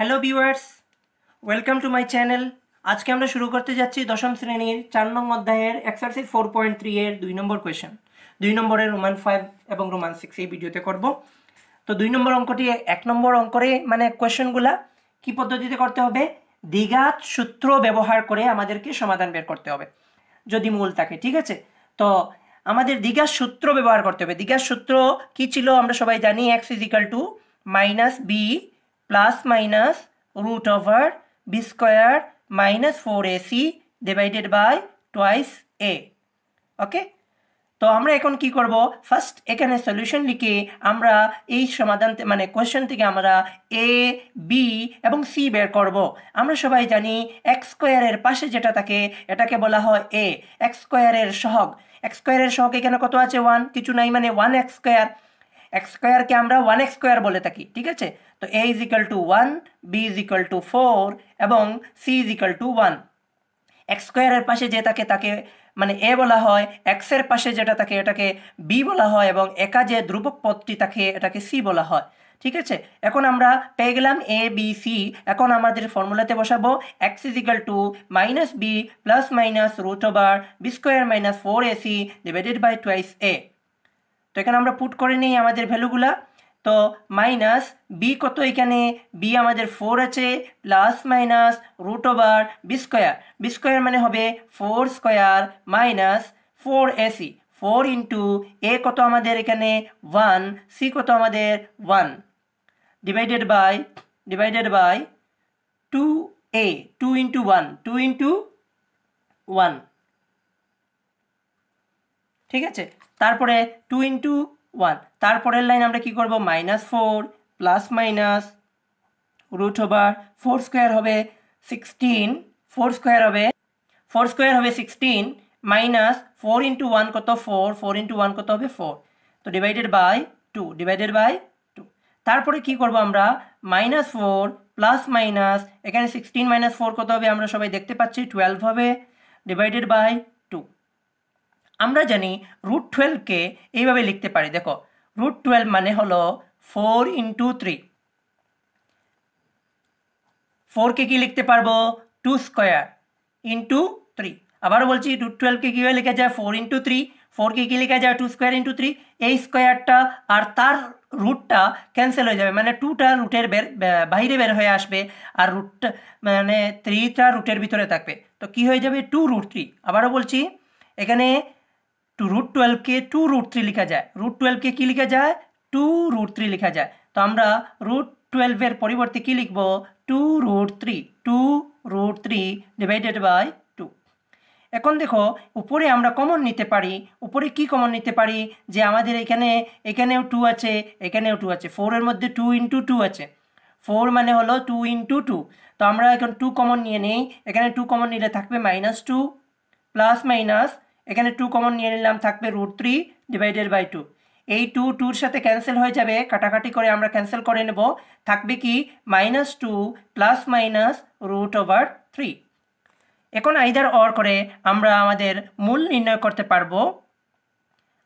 hello viewers welcome to my channel আজকে আমরা শুরু করতে যাচ্ছি দশম শ্রেণীর চার নম্বর অধ্যায়ের এক্সারসাইজ ফোর পয়েন্ট থ্রি এর দুই নম্বর কোয়েশন দুই নম্বরের রোমান ফাইভ এবং রোমান সিক্স এই ভিডিওতে করব তো দুই নম্বর অঙ্কটি এক নম্বর অঙ্করে মানে কোয়েশনগুলা কি পদ্ধতিতে করতে হবে দ্বিঘাত সূত্র ব্যবহার করে আমাদেরকে সমাধান বের করতে হবে যদি মূল থাকে ঠিক আছে তো আমাদের দ্বিঘাত সূত্র ব্যবহার করতে হবে দ্বিঘাত সূত্র কি ছিল আমরা সবাই জানি X is equal to minus B plus minus root over b square minus 4ac divided by twice a okay তো আমরা এখন কি করব ফার্স্ট এখানে সলিউশন লিখে আমরা এই সমাধান মানে কোয়েশ্চেন থেকে আমরা এ বি এবং সি বের করব আমরা সবাই জানি এক্স স্কোয়ারের পাশে যেটা থাকে এটাকে বলা হয় এ এক্স স্কোয়ারের সহগ এক্স স্কোয়ারের সহগ এখানে কত আছে ওয়ান কিছু নাই মানে ওয়ান এক্স স্কোয়ার এক্স স্কোয়ারকে আমরা ওয়ান এক্স স্কোয়ার বলে থাকি ঠিক আছে তো A is equal to one B is equal to four এবং C is equal to one X স্কোয়ারের পাশে যে থাকে তাকে মানে এ বলা হয় এক্সের পাশে যেটা থাকে এটাকে বি বলা হয় এবং একা যে ধ্রুবক পদটি থাকে এটাকে সি বলা হয় ঠিক আছে এখন আমরা পেয়ে গেলাম এ বি সি এখন আমাদের ফর্মুলাতে বসাবো X is equal to minus B plus minus root over B square minus four A C divided by twice A তো এখানে আমরা পুট করে নিই আমাদের ভ্যালুগুলা তো মাইনাস বি কত এখানে বি আমাদের ফোর আছে plus minus root over B square B square মানে হবে four square minus four A C four into A কত আমাদের এখানে ওয়ান সি কত আমাদের one divided by divided by two A two into one two into one ঠিক আছে তারপরে টু ইন্টু ওয়ান তারপরের লাইন আমরা কি করব minus four plus minus root over four square হবে সিক্সটিন ফোর স্কোয়ার হবে ফোর স্কোয়ার হবে sixteen minus four into one কত ফোর ফোর ইন্টু ওয়ান কত হবে ফোর তো divided by two divided by two তারপরে কি করব আমরা মাইনাস ফোর প্লাস মাইনাস এখানে সিক্সটিন মাইনাস ফোর কত হবে আমরা সবাই দেখতে পাচ্ছি টুয়েলভ হবে ডিভাইডেড বাই আমরা জানি রুট টুয়েলভকে এইভাবে লিখতে পারি দেখো রুট টুয়েলভ মানে হলো ফোর ইন্টু থ্রি ফোরকে কি লিখতে পারবো টু স্কোয়ার ইন্টু থ্রি আবারও বলছি রুট টুয়েলভকে কীভাবে লেখা যায় ফোর ইন্টু থ্রি ফোরকে কী লেখা যায় টু স্কোয়ার ইন্টু থ্রি এই স্কোয়ারটা আর তার রুটটা ক্যান্সেল হয়ে যাবে মানে টুটা রুটের বের বাইরে বের হয়ে আসবে আর রুটটা মানে থ্রিটা রুটের ভিতরে থাকবে তো কি হয়ে যাবে টু রুট থ্রি আবারও বলছি এখানে টু রুট টুয়েলভকে টু রুট থ্রি লেখা যায় রুট টুয়েলভকে কী লেখা যায় টু রুট থ্রি লেখা যায় তো আমরা রুট টুয়েলভের পরিবর্তে কী লিখব two root three two root three divided by two এখন দেখো উপরে আমরা কমন নিতে পারি উপরে কি কমন নিতে পারি যে আমাদের এখানে এখানেও টু আছে এখানেও টু আছে ফোরের মধ্যে টু ইন্টু টু আছে ফোর মানে হলো টু ইন্টু টু তো আমরা এখন টু কমন নিয়ে নেই এখানে টু কমন নিলে থাকবে মাইনাস টু প্লাস মাইনাস এখানে টু কমন নিয়ে নিলাম থাকবে root three divided by two এই টু টুর সাথে ক্যান্সেল হয়ে যাবে কাটাকাটি করে আমরা ক্যান্সেল করে নেব থাকবে কি minus two plus minus root over three এখন আইদার অর করে আমরা আমাদের মূল নির্ণয় করতে পারবো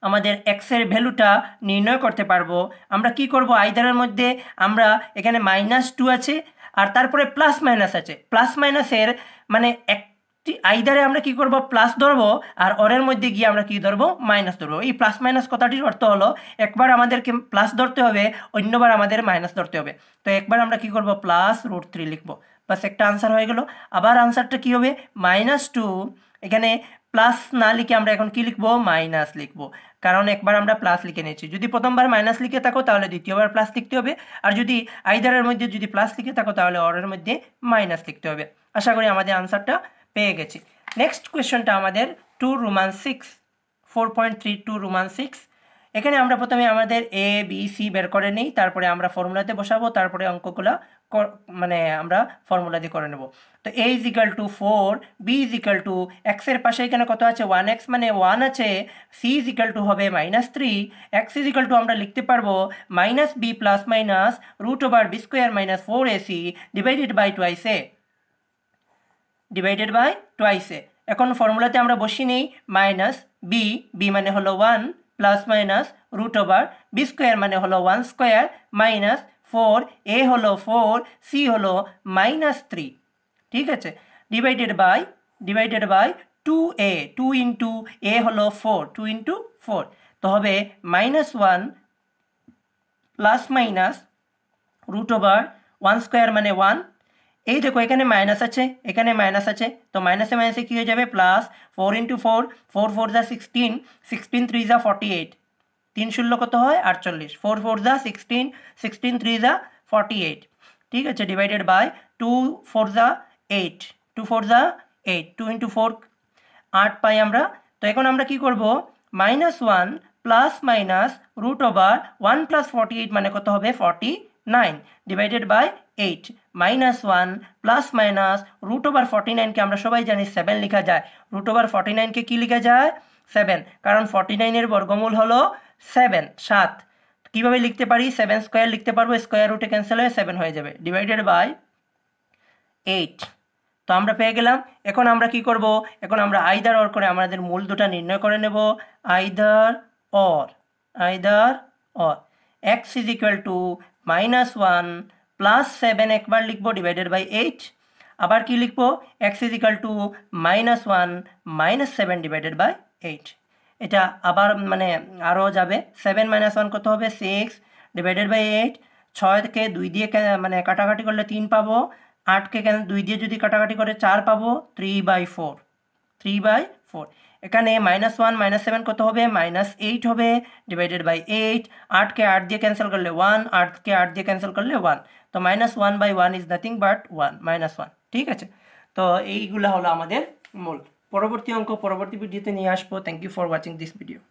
আমাদের এক্সের ভ্যালুটা নির্ণয় করতে পারবো আমরা কি করব আইদারের মধ্যে আমরা এখানে মাইনাস টু আছে আর তারপরে প্লাস মাইনাস আছে প্লাস মাইনাসের মানে এক আইদারে আমরা কি করব প্লাস ধরবো আর অরের মধ্যে গিয়ে আমরা কি ধরবো মাইনাস ধরবো এই প্লাস মাইনাস কথাটির অর্থ হলো একবার আমাদেরকে প্লাস ধরতে হবে অন্যবার আমাদের মাইনাস ধরতে হবে তো একবার আমরা কি করব প্লাস রুট থ্রি লিখব বাস একটা আনসার হয়ে গেল আবার আনসারটা কি হবে মাইনাস টু এখানে প্লাস না লিখে আমরা এখন কি লিখবো মাইনাস লিখবো কারণ একবার আমরা প্লাস লিখে নিয়েছি যদি প্রথমবার মাইনাস লিখে থাকো তাহলে দ্বিতীয়বার প্লাস লিখতে হবে আর যদি আইদারের মধ্যে যদি প্লাস লিখে থাকো তাহলে অরের মধ্যে মাইনাস লিখতে হবে আশা করি আমাদের আনসারটা পেয়ে গেছি নেক্সট কোয়েশনটা আমাদের two Roman six four point three two Roman six এখানে আমরা প্রথমে আমাদের এ বি সি বের করে নিই তারপরে আমরা ফর্মুলাতে বসাবো তারপরে অঙ্কগুলো মানে আমরা ফর্মুলা দিয়ে করে নেব তো A is equal to four B is equal to এক্সের পাশে এখানে কত আছে ওয়ান এক্স মানে ওয়ান আছে সি ইজ ইকাল টু হবে minus three X is equal to আমরা লিখতে পারবো minus B plus minus root over B square minus four A C divided by twice A divided by twice A এখন ফর্মুলাতে আমরা বসি নিই মাইনাস বি বি মানে হলো one plus minus root over B square মানে হলো one square minus four A হলো ফোর সি হলো মাইনাস থ্রি ঠিক আছে divided by divided by two A two into A হলো ফোর টু ইন্টু ফোর তো হবে minus one plus minus root over one square মানে ওয়ান এই দেখো এখানে মাইনাস আছে এখানে মাইনাস আছে তো মাইনাসে মাইনাসে কী হয়ে যাবে plus four into four four four যা সিক্সটিন সিক্সটিন থ্রি যা ফর্টি এইট তিন শূন্য কত হয় আটচল্লিশ ফোর ফোর যা সিক্সটিন সিক্সটিন থ্রি যা ফর্টি এইট ঠিক আছে ডিভাইডেড বাই টু ফোর যা এইট টু ফোর যা এইট টু ইন্টু ফোর আট পাই আমরা তো এখন আমরা কি করব minus one plus minus root over one plus forty eight মানে কত হবে forty nine divided by eight minus one plus minus root over forty নাইনকে আমরা সবাই জানি সেভেন লেখা যায় রুট ওভার ফর্টি নাইনকে কী লেখা যায় সেভেন কারণ ফর্টি নাইনের বর্গমূল হলো সেভেন সাত কীভাবে লিখতে পারি সেভেন স্কোয়ার লিখতে পারবো স্কোয়ার রুটে ক্যান্সেল হয়ে সেভেন হয়ে যাবে ডিভাইডেড বাই এইট তো আমরা পেয়ে গেলাম এখন আমরা কি করব এখন আমরা আইদার অর করে আমাদের মূল দুটা নির্ণয় করে নেব either or either or x is equal to minus one plus seven একবার লিখবো ডিভাইডেড বাই এইট আবার কি লিখবো x is equal to minus one minus seven divided by eight এটা আবার মানে আরও যাবে সেভেন মাইনাস ওয়ান কত হবে সিক্স ডিভাইডেড বাই এইট ছয় থেকে দুই দিয়ে মানে কাটাকাটি করলে তিন পাবো আটকে দুই দিয়ে যদি কাটাকাটি করে চার পাবো three by four three by four এখানে মাইনাস ওয়ান মাইনাস সেভেন কত হবে মাইনাস এইট হবে ডিভাইডেড বাই এইট আটকে আট দিয়ে ক্যান্সেল করলে ওয়ান আটকে আট দিয়ে ক্যান্সেল করলে ওয়ান তো minus one by one is nothing but one minus one ঠিক আছে তো এইগুলো হলো আমাদের মূল পরবর্তী অঙ্ক পরবর্তী ভিডিওতে নিয়ে আসবো thank you for watching this video